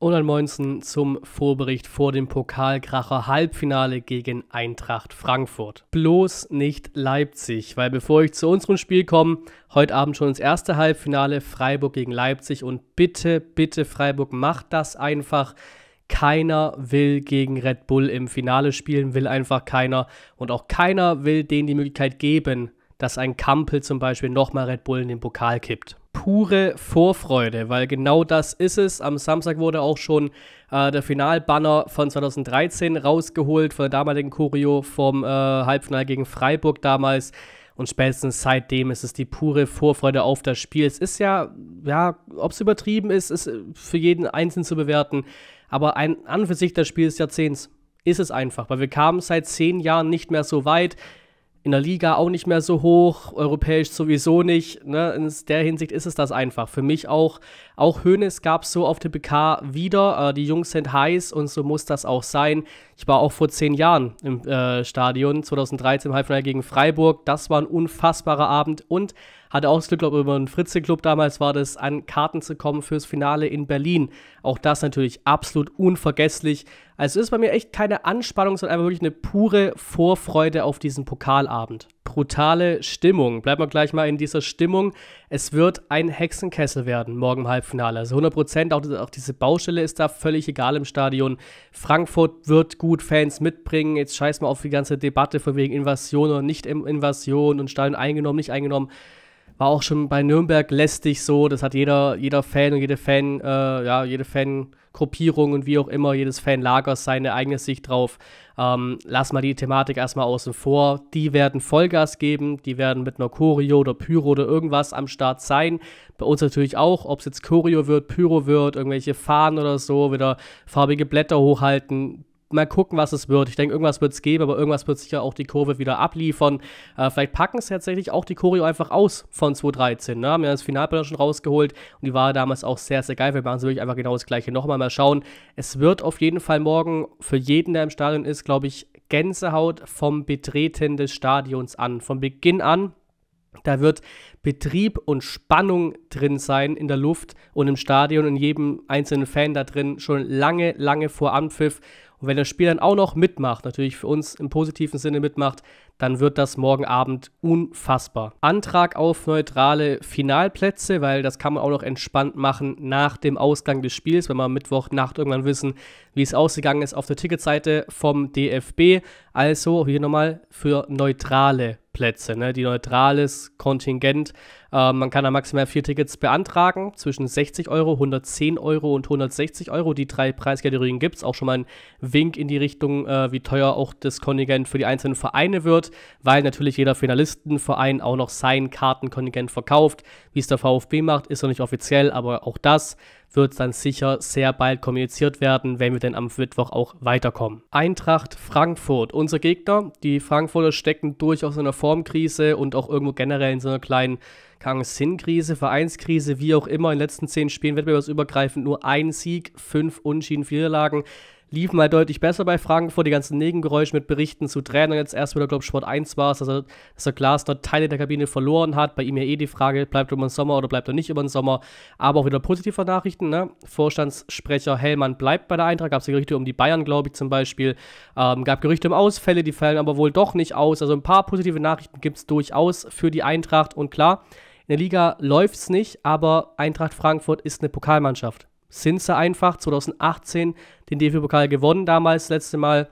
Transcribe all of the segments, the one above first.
Und Moinsen zum Vorbericht vor dem Pokalkracher Halbfinale gegen Eintracht Frankfurt. Bloß nicht Leipzig, weil bevor ich zu unserem Spiel komme, heute Abend schon ins erste Halbfinale Freiburg gegen Leipzig und bitte, bitte Freiburg, macht das einfach. Keiner will gegen Red Bull im Finale spielen, will einfach keiner. Und auch keiner will denen die Möglichkeit geben, dass ein Kampel zum Beispiel nochmal Red Bull in den Pokal kippt pure Vorfreude, weil genau das ist es. Am Samstag wurde auch schon äh, der Finalbanner von 2013 rausgeholt, von der damaligen Kurio vom äh, Halbfinale gegen Freiburg damals. Und spätestens seitdem ist es die pure Vorfreude auf das Spiel. Es ist ja, ja, ob es übertrieben ist, ist für jeden einzeln zu bewerten. Aber ein, an und für sich das Spiel des Jahrzehnts ist es einfach, weil wir kamen seit zehn Jahren nicht mehr so weit in der Liga auch nicht mehr so hoch, europäisch sowieso nicht. Ne? In der Hinsicht ist es das einfach. Für mich auch, auch Hönes gab es so auf der PK wieder. Äh, die Jungs sind heiß und so muss das auch sein. Ich war auch vor zehn Jahren im äh, Stadion, 2013 im Halbfinale gegen Freiburg. Das war ein unfassbarer Abend und hatte auch das Glück, glaube über den Fritze-Club damals war das, an Karten zu kommen fürs Finale in Berlin. Auch das natürlich absolut unvergesslich. Also es ist bei mir echt keine Anspannung, sondern einfach wirklich eine pure Vorfreude auf diesen Pokalabend. Brutale Stimmung. Bleiben wir gleich mal in dieser Stimmung. Es wird ein Hexenkessel werden morgen im Halbfinale. Also 100 Prozent, auch, auch diese Baustelle ist da völlig egal im Stadion. Frankfurt wird gut Fans mitbringen. Jetzt scheiß mal auf die ganze Debatte von wegen Invasion oder Nicht-Invasion und Stadion eingenommen, nicht eingenommen war auch schon bei Nürnberg lästig so. Das hat jeder, jeder Fan und jede Fan, äh, ja, jede Fangruppierung und wie auch immer, jedes Fanlager seine eigene Sicht drauf. Ähm, lass mal die Thematik erstmal außen vor. Die werden Vollgas geben, die werden mit einer Choreo oder Pyro oder irgendwas am Start sein. Bei uns natürlich auch, ob es jetzt Choreo wird, Pyro wird, irgendwelche Fahnen oder so, wieder farbige Blätter hochhalten mal gucken, was es wird. Ich denke, irgendwas wird es geben, aber irgendwas wird sicher auch die Kurve wieder abliefern. Äh, vielleicht packen es tatsächlich auch die Choreo einfach aus von 2013. Ne? Haben ja das Finalbilder schon rausgeholt und die war damals auch sehr, sehr geil. Wir machen sie wirklich einfach genau das gleiche nochmal. Mal schauen. Es wird auf jeden Fall morgen für jeden, der im Stadion ist, glaube ich, Gänsehaut vom Betreten des Stadions an. Von Beginn an. Da wird Betrieb und Spannung drin sein in der Luft und im Stadion in jedem einzelnen Fan da drin schon lange, lange vor Anpfiff. Und wenn das Spiel dann auch noch mitmacht, natürlich für uns im positiven Sinne mitmacht, dann wird das morgen Abend unfassbar. Antrag auf neutrale Finalplätze, weil das kann man auch noch entspannt machen nach dem Ausgang des Spiels, wenn man Mittwochnacht irgendwann wissen, wie es ausgegangen ist auf der Ticketseite vom DFB. Also hier nochmal für neutrale Plätze, ne? die neutrales Kontingent. Äh, man kann da maximal vier Tickets beantragen, zwischen 60 Euro, 110 Euro und 160 Euro. Die drei Preiskategorien gibt es. Auch schon mal ein Wink in die Richtung, äh, wie teuer auch das Kontingent für die einzelnen Vereine wird, weil natürlich jeder Finalistenverein auch noch sein Kartenkontingent verkauft. Wie es der VfB macht, ist noch nicht offiziell, aber auch das wird es dann sicher sehr bald kommuniziert werden, wenn wir denn am Mittwoch auch weiterkommen. Eintracht Frankfurt, unser Gegner. Die Frankfurter stecken durchaus in einer Formkrise und auch irgendwo generell in so einer kleinen kang sinn krise Vereinskrise, wie auch immer. In den letzten zehn Spielen wettbewerbsübergreifend nur ein Sieg, fünf Unschieden, vier Lagen liefen halt deutlich besser bei Frankfurt. Die ganzen Negengeräusche mit Berichten zu Trainern jetzt erst wieder, glaube ich, Sport 1 war es, dass er, dass er Glas dort Teile der Kabine verloren hat. Bei ihm ja eh die Frage, bleibt er über den Sommer oder bleibt er nicht über den Sommer. Aber auch wieder positive Nachrichten, ne? Vorstandssprecher Hellmann bleibt bei der Eintracht. Gab es Gerüchte um die Bayern, glaube ich, zum Beispiel. Ähm, gab Gerüchte um Ausfälle, die fallen aber wohl doch nicht aus. Also ein paar positive Nachrichten gibt es durchaus für die Eintracht. Und klar, in der Liga läuft es nicht, aber Eintracht Frankfurt ist eine Pokalmannschaft sind sie einfach 2018 den DFB-Pokal gewonnen, damals das letzte Mal.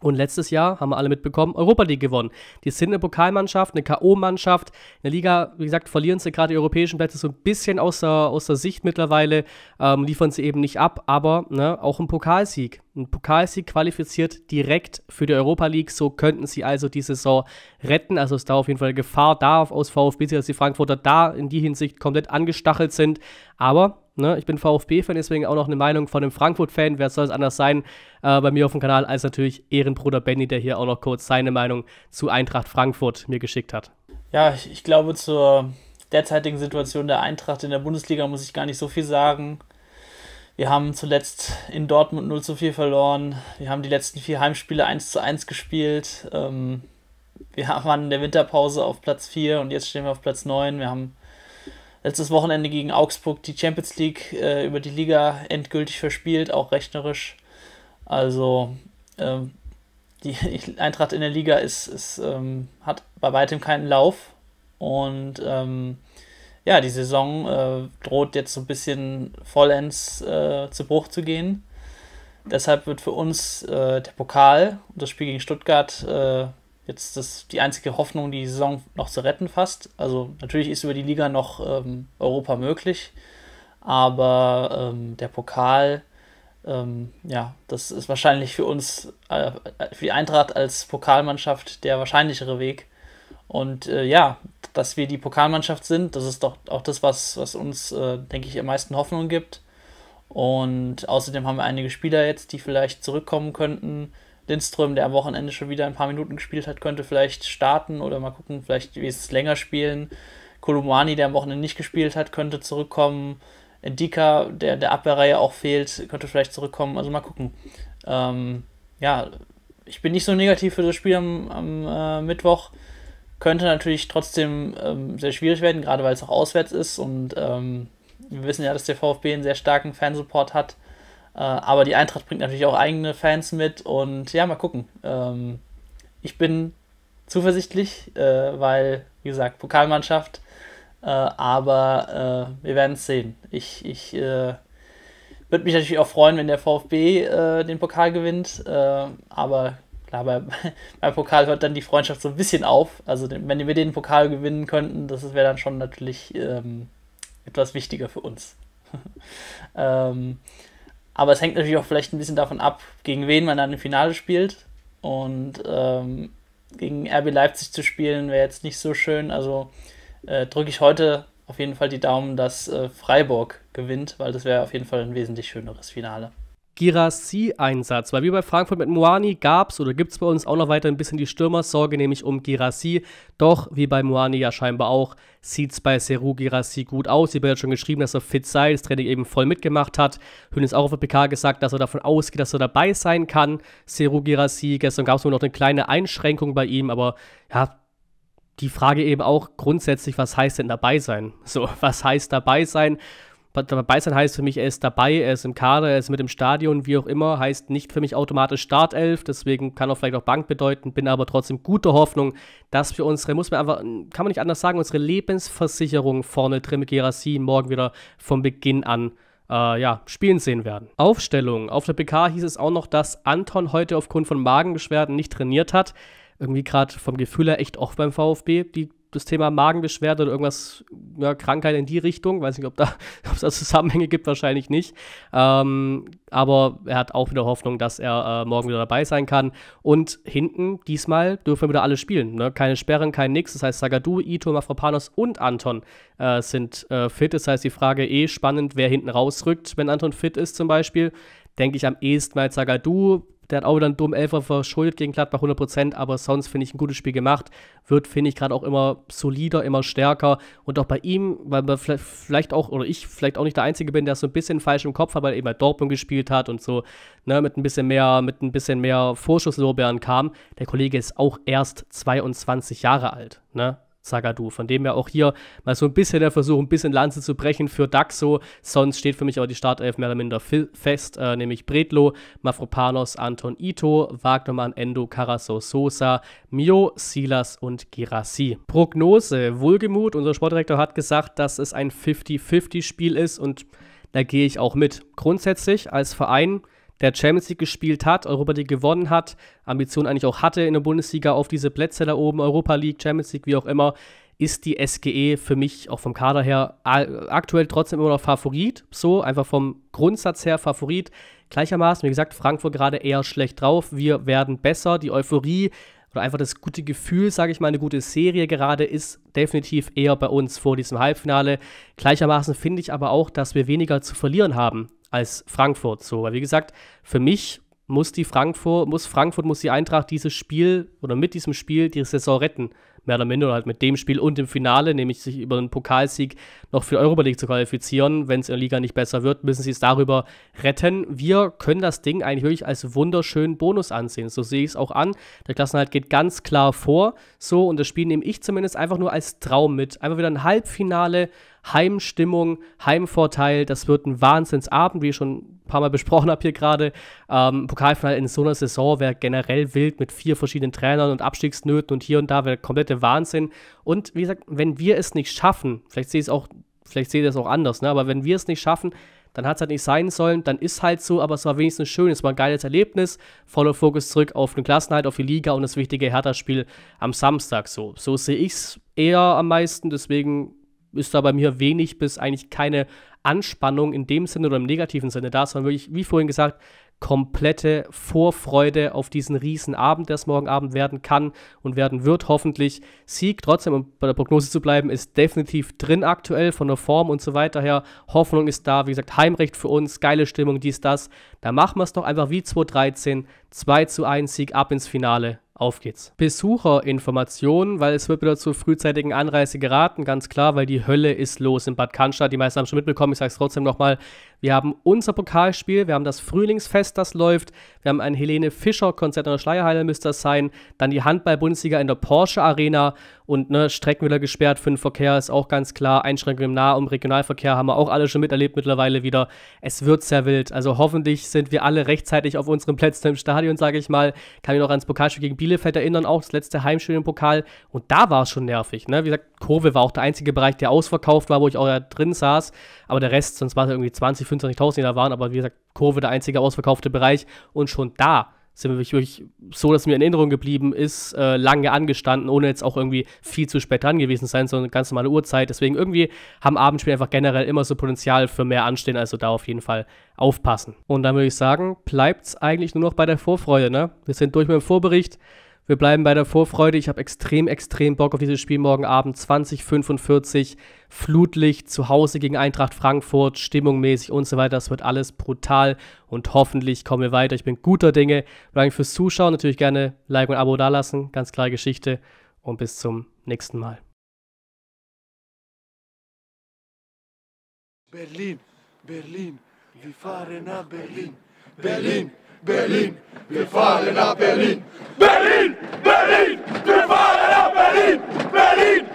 Und letztes Jahr haben wir alle mitbekommen, Europa League gewonnen. Die sind eine Pokalmannschaft, eine K.O.-Mannschaft. In der Liga, wie gesagt, verlieren sie gerade die europäischen Plätze so ein bisschen aus der, aus der Sicht mittlerweile, ähm, liefern sie eben nicht ab, aber ne, auch ein Pokalsieg. Ein Pokalsieg qualifiziert direkt für die Europa League. So könnten sie also die Saison retten. Also ist da auf jeden Fall Gefahr da aus VfB, dass die Frankfurter da in die Hinsicht komplett angestachelt sind. Aber Ne? Ich bin VfB-Fan, deswegen auch noch eine Meinung von einem Frankfurt-Fan. Wer soll es anders sein äh, bei mir auf dem Kanal, als natürlich Ehrenbruder Benny, der hier auch noch kurz seine Meinung zu Eintracht Frankfurt mir geschickt hat. Ja, ich, ich glaube, zur derzeitigen Situation der Eintracht in der Bundesliga muss ich gar nicht so viel sagen. Wir haben zuletzt in Dortmund 0 zu 4 verloren. Wir haben die letzten vier Heimspiele 1 zu 1 gespielt. Ähm, wir waren in der Winterpause auf Platz 4 und jetzt stehen wir auf Platz 9. Wir haben letztes Wochenende gegen Augsburg die Champions League äh, über die Liga endgültig verspielt, auch rechnerisch. Also ähm, die Eintracht in der Liga ist, ist ähm, hat bei weitem keinen Lauf. Und ähm, ja, die Saison äh, droht jetzt so ein bisschen vollends äh, zu Bruch zu gehen. Deshalb wird für uns äh, der Pokal und das Spiel gegen Stuttgart äh, jetzt das die einzige Hoffnung, die Saison noch zu retten fast. Also natürlich ist über die Liga noch ähm, Europa möglich, aber ähm, der Pokal, ähm, ja, das ist wahrscheinlich für uns, äh, für die Eintracht als Pokalmannschaft der wahrscheinlichere Weg. Und äh, ja, dass wir die Pokalmannschaft sind, das ist doch auch das, was, was uns, äh, denke ich, am meisten Hoffnung gibt. Und außerdem haben wir einige Spieler jetzt, die vielleicht zurückkommen könnten Lindström, der am Wochenende schon wieder ein paar Minuten gespielt hat, könnte vielleicht starten oder mal gucken, vielleicht wie es länger spielen. Kolumani, der am Wochenende nicht gespielt hat, könnte zurückkommen. Endika, der der Abwehrreihe auch fehlt, könnte vielleicht zurückkommen. Also mal gucken. Ähm, ja, ich bin nicht so negativ für das Spiel am, am äh, Mittwoch. Könnte natürlich trotzdem ähm, sehr schwierig werden, gerade weil es auch auswärts ist und ähm, wir wissen ja, dass der VfB einen sehr starken Fansupport hat. Äh, aber die Eintracht bringt natürlich auch eigene Fans mit und ja, mal gucken. Ähm, ich bin zuversichtlich, äh, weil, wie gesagt, Pokalmannschaft, äh, aber wir werden es sehen. Ich, ich würde mich natürlich auch freuen, wenn der VfB den Pokal gewinnt, aber klar, beim Pokal hört dann die Freundschaft so ein bisschen auf. Also, wenn wir den Pokal gewinnen könnten, das wäre dann schon natürlich ähm, etwas wichtiger für uns. ähm, aber es hängt natürlich auch vielleicht ein bisschen davon ab, gegen wen man dann im Finale spielt. Und ähm, gegen RB Leipzig zu spielen wäre jetzt nicht so schön. Also äh, drücke ich heute auf jeden Fall die Daumen, dass äh, Freiburg gewinnt, weil das wäre auf jeden Fall ein wesentlich schöneres Finale. Girassi-Einsatz. Weil wie bei Frankfurt mit Moani gab es oder gibt es bei uns auch noch weiter ein bisschen die Stürmersorge, nämlich um Girassi. Doch, wie bei Moani ja scheinbar auch, sieht es bei Seru Girassi gut aus. Ich habe ja schon geschrieben, dass er fit sei, das Training eben voll mitgemacht hat. ist auch auf der PK gesagt, dass er davon ausgeht, dass er dabei sein kann. Seru Girassi, gestern gab es nur noch eine kleine Einschränkung bei ihm, aber ja, die Frage eben auch grundsätzlich, was heißt denn dabei sein? So, was heißt dabei sein? dabei sein heißt für mich, er ist dabei, er ist im Kader, er ist mit im Stadion, wie auch immer, heißt nicht für mich automatisch Startelf, deswegen kann auch vielleicht auch Bank bedeuten, bin aber trotzdem guter Hoffnung, dass wir unsere, muss man einfach, kann man nicht anders sagen, unsere Lebensversicherung vorne drin mit Gerasin morgen wieder von Beginn an äh, ja, spielen sehen werden. Aufstellung. Auf der PK hieß es auch noch, dass Anton heute aufgrund von Magenbeschwerden nicht trainiert hat. Irgendwie gerade vom Gefühl her echt oft beim VfB. Die das Thema Magenbeschwerde oder irgendwas, ja, Krankheit in die Richtung. Weiß nicht, ob da ob es da Zusammenhänge gibt, wahrscheinlich nicht. Ähm, aber er hat auch wieder Hoffnung, dass er äh, morgen wieder dabei sein kann. Und hinten, diesmal, dürfen wieder alle spielen. Ne? Keine Sperren, kein Nix. Das heißt, Sagadu, Ito, Mafropanos und Anton äh, sind äh, fit. Das heißt, die Frage eh spannend, wer hinten rausrückt, wenn Anton fit ist zum Beispiel denke ich am ehesten mal Zagadou. Der hat auch wieder einen dummen Elfer verschuldet gegen Gladbach 100%, aber sonst finde ich ein gutes Spiel gemacht. Wird, finde ich, gerade auch immer solider, immer stärker. Und auch bei ihm, weil man vielleicht auch, oder ich vielleicht auch nicht der Einzige bin, der so ein bisschen falsch im Kopf hat, weil er eben bei Dortmund gespielt hat und so, ne, mit ein bisschen mehr, mit ein bisschen mehr Vorschusslorbeeren kam. Der Kollege ist auch erst 22 Jahre alt, ne? Sagadu. Von dem her auch hier mal so ein bisschen der Versuch, ein bisschen Lanze zu brechen für Daxo. Sonst steht für mich aber die Startelf mehr oder minder fest, äh, nämlich Bredlo, Mafropanos, Anton Ito, Wagnermann, Endo, Carasso, Sosa, Mio, Silas und Girassi. Prognose, Wohlgemut, unser Sportdirektor hat gesagt, dass es ein 50-50-Spiel ist und da gehe ich auch mit. Grundsätzlich als Verein der Champions League gespielt hat, Europa League gewonnen hat, Ambition eigentlich auch hatte in der Bundesliga auf diese Plätze da oben, Europa League, Champions League, wie auch immer, ist die SGE für mich auch vom Kader her aktuell trotzdem immer noch Favorit. So, einfach vom Grundsatz her Favorit. Gleichermaßen, wie gesagt, Frankfurt gerade eher schlecht drauf. Wir werden besser. Die Euphorie oder einfach das gute Gefühl, sage ich mal, eine gute Serie gerade ist definitiv eher bei uns vor diesem Halbfinale. Gleichermaßen finde ich aber auch, dass wir weniger zu verlieren haben als Frankfurt. So, weil wie gesagt, für mich muss die Frankfurt, muss Frankfurt, muss die Eintracht dieses Spiel oder mit diesem Spiel die Saison retten mehr oder minder, oder halt mit dem Spiel und im Finale, nämlich sich über einen Pokalsieg noch für die Europa League zu qualifizieren. Wenn es in der Liga nicht besser wird, müssen sie es darüber retten. Wir können das Ding eigentlich wirklich als wunderschönen Bonus ansehen. So sehe ich es auch an. Der Klassenhalt geht ganz klar vor. So, und das Spiel nehme ich zumindest einfach nur als Traum mit. Einfach wieder ein Halbfinale, Heimstimmung, Heimvorteil. Das wird ein Wahnsinnsabend, wie ich schon ein paar Mal besprochen habe hier gerade. Ähm, Pokalfinale in so einer Saison wäre generell wild mit vier verschiedenen Trainern und Abstiegsnöten und hier und da wäre komplette der Wahnsinn. Und wie gesagt, wenn wir es nicht schaffen, vielleicht sehe ich es auch, vielleicht sehe ich das auch anders, ne? aber wenn wir es nicht schaffen, dann hat es halt nicht sein sollen, dann ist halt so, aber es war wenigstens schön, es war ein geiles Erlebnis. Voller Fokus zurück auf den Klassenhalt, auf die Liga und das wichtige Hertha-Spiel am Samstag. So, so sehe ich es eher am meisten, deswegen ist da bei mir wenig bis eigentlich keine Anspannung in dem Sinne oder im negativen Sinne da, sondern wirklich, wie vorhin gesagt, komplette Vorfreude auf diesen riesen Abend, der es morgen Abend werden kann und werden wird, hoffentlich. Sieg, trotzdem, um bei der Prognose zu bleiben, ist definitiv drin aktuell von der Form und so weiter her. Hoffnung ist da, wie gesagt, Heimrecht für uns, geile Stimmung, dies, das. Da machen wir es doch einfach wie 2013, 2 zu 1 Sieg ab ins Finale. Auf geht's. Besucherinformationen, weil es wird wieder zur frühzeitigen Anreise geraten, ganz klar, weil die Hölle ist los in Bad Cannstatt. Die meisten haben schon mitbekommen, ich sage es trotzdem nochmal, wir haben unser Pokalspiel, wir haben das Frühlingsfest, das läuft, wir haben ein Helene Fischer-Konzert in der Schleierhalle, müsste das sein, dann die Handball-Bundesliga in der Porsche Arena und ne, Streckenwiller gesperrt für den Verkehr ist auch ganz klar, Einschränkungen im Nah- und Regionalverkehr haben wir auch alle schon miterlebt mittlerweile wieder. Es wird sehr wild, also hoffentlich sind wir alle rechtzeitig auf unseren Plätzen im Stadion, sage ich mal. Kann mich noch ans Pokalspiel gegen Bielefeld erinnern, auch das letzte Heimspiel im Pokal und da war es schon nervig, ne? Wie gesagt, Kurve war auch der einzige Bereich, der ausverkauft war, wo ich auch da drin saß, aber der Rest, sonst war es irgendwie 20, 25.000, die da waren, aber wie gesagt, Kurve der einzige ausverkaufte Bereich und schon da sind wir wirklich so, dass mir in Erinnerung geblieben ist, äh, lange angestanden, ohne jetzt auch irgendwie viel zu spät dran gewesen sein, sondern ganz normale Uhrzeit. Deswegen irgendwie haben Abendspiele einfach generell immer so Potenzial für mehr Anstehen, also da auf jeden Fall aufpassen. Und dann würde ich sagen, bleibt es eigentlich nur noch bei der Vorfreude, ne? Wir sind durch mit dem Vorbericht. Wir bleiben bei der Vorfreude. Ich habe extrem, extrem Bock auf dieses Spiel morgen Abend. 2045, Flutlicht, zu Hause gegen Eintracht Frankfurt, stimmungmäßig und so weiter. Das wird alles brutal und hoffentlich kommen wir weiter. Ich bin guter Dinge. Danke fürs Zuschauen. Natürlich gerne Like und Abo dalassen. Ganz klare Geschichte. Und bis zum nächsten Mal. Berlin, Berlin, wir fahren nach Berlin. Berlin. Berlin, wir fahren nach Berlin. Berlin, Berlin, wir fahren nach Berlin, Berlin.